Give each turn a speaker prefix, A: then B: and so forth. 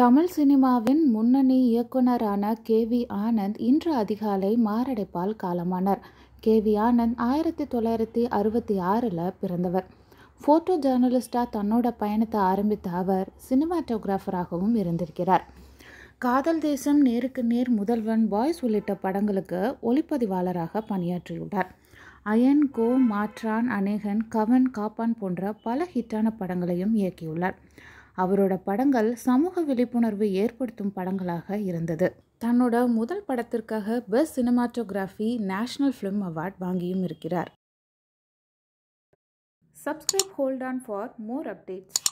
A: தமிழ் சினிமாவின் முன்னணி இயக்குனரான K V Anand இன்று அதிகாலை மாரடைப்பால் காலமானார் கே வி ஆனந்த் ஆயிரத்தி தொள்ளாயிரத்தி அறுபத்தி ஆறில் பிறந்தவர் ஃபோட்டோ ஜேர்னலிஸ்டாக தன்னோட பயணத்தை ஆரம்பித்த அவர் சினிமாட்டோகிராஃபராகவும் இருந்திருக்கிறார் காதல் தேசம் நேருக்கு நேர் முதல்வன் பாய்ஸ் உள்ளிட்ட படங்களுக்கு ஒளிப்பதிவாளராக பணியாற்றியுள்ளார் அயன் கோ மாற்றான் அநேகன் கவன் காப்பான் போன்ற பல ஹிட்டான படங்களையும் இயக்கியுள்ளார் அவரோட படங்கள் சமூக விழிப்புணர்வு ஏற்படுத்தும் படங்களாக இருந்தது தன்னோட முதல் படத்திற்காக best cinematography national film award வாங்கியும் இருக்கிறார்
B: subscribe hold on for more updates